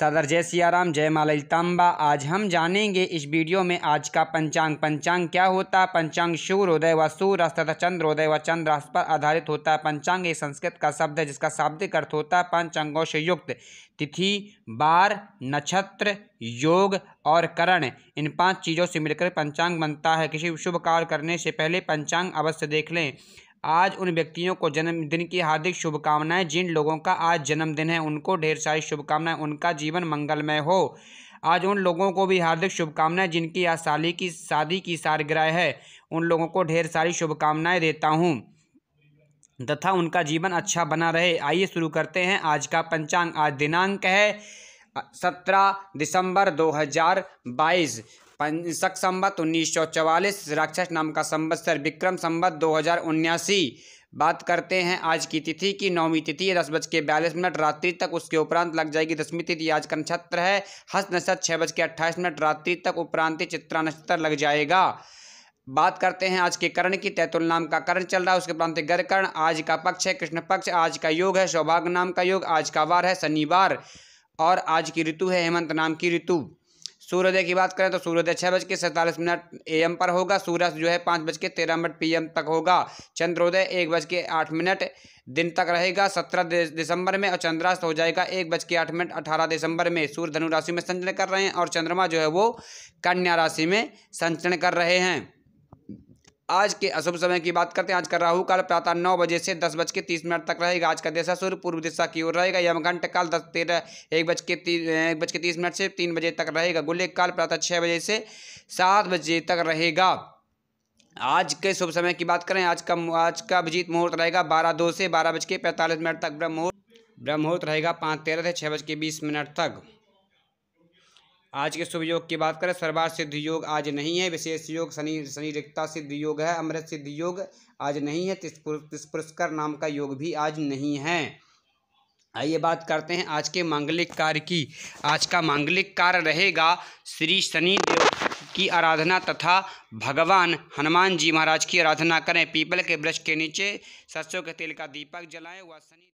सदर जय सियाराम जय माला तांबा आज हम जानेंगे इस वीडियो में आज का पंचांग पंचांग क्या होता है पंचांग सूर्योदय व सूर्य तथा चंद्रोदय व अस्त पर आधारित होता है पंचांग एक संस्कृत का शब्द है जिसका शाब्दिक अर्थ होता है पंच अंगों से युक्त तिथि बार नक्षत्र योग और करण इन पांच चीज़ों से मिलकर पंचांग बनता है किसी शुभ कार्य करने से पहले पंचांग अवश्य देख लें आज उन व्यक्तियों को जन्मदिन की हार्दिक शुभकामनाएं जिन लोगों का आज जन्मदिन है उनको ढेर सारी शुभकामनाएं उनका जीवन मंगलमय हो आज उन लोगों को भी हार्दिक शुभकामनाएं जिनकी आज साली की शादी की सालगिरह है उन लोगों को ढेर सारी शुभकामनाएं देता हूँ तथा उनका जीवन अच्छा बना रहे आइए शुरू करते हैं आज का पंचांग आज दिनांक है सत्रह दिसंबर बाईस शक संबत उन्नीस सौ चवालीस राक्षस नाम का संवत्सर विक्रम संबत दो हजार उन्यासी बात करते हैं आज की तिथि की नौवीं तिथि दस बज के बयालीस मिनट रात्रि तक उसके उपरांत लग जाएगी दसवीं तिथि आज का नक्षत्र है हस्त नक्षत्र छः बज के अट्ठाईस मिनट रात्रि तक उपरांत चित्रा नक्षत्र लग जाएगा बात करते हैं आज के कर्ण की तैतुल नाम का कर्ण चल रहा है उसके प्रांत गर कर्ण आज का पक्ष है कृष्ण पक्ष आज का योग है सौभाग्य नाम का योग आज का वार है शनिवार और आज की ऋतु है हेमंत नाम की ऋतु सूर्योदय की बात करें तो सूर्योदय छः बज के सैंतालीस मिनट एम पर होगा सूर्यास्त जो है पाँच बज के तेरह मिनट एम तक होगा चंद्रोदय एक बज के आठ मिनट दिन तक रहेगा सत्रह दिसंबर में और चंद्रास्त हो जाएगा एक बज के आठ मिनट अठारह दिसंबर में सूर्य धनु राशि में संचरण कर रहे हैं और चंद्रमा जो है वो कन्या राशि में संचरण कर रहे हैं आज के अशुभ समय की बात करते हैं आज का राहु काल प्रातः नौ बजे से दस बज के तीस मिनट तक रहेगा आज का दिशा सूर्य पूर्व दिशा की ओर रहेगा यमघंट काल दस तेरह एक बज के तीन एक बज के तीस मिनट से तीन बजे तक रहेगा गुलेख काल प्रातः छः बजे से सात बजे तक रहेगा आज के शुभ समय की बात करें आज का आज का अभिजीत मुहूर्त रहेगा बारह दो से बारह बज के पैंतालीस मिनट तक ब्रह्म मुहूर्त ब्रह्म मुहूर्त रहेगा पाँच तेरह से छः बज के बीस मिनट तक आज के शुभ योग की बात करें सर्वार सिद्ध योग आज नहीं है विशेष योग शनि शनि रिक्ता सिद्ध योग है अमृत सिद्ध योग आज नहीं है तिस्पुरस्कर नाम का योग भी आज नहीं है आइए बात करते हैं आज के मांगलिक कार्य की आज का मांगलिक कार्य रहेगा श्री शनि देव की आराधना तथा भगवान हनुमान जी महाराज की आराधना करें पीपल के वृक्ष के नीचे सरसों के तेल का दीपक जलाएं व शनि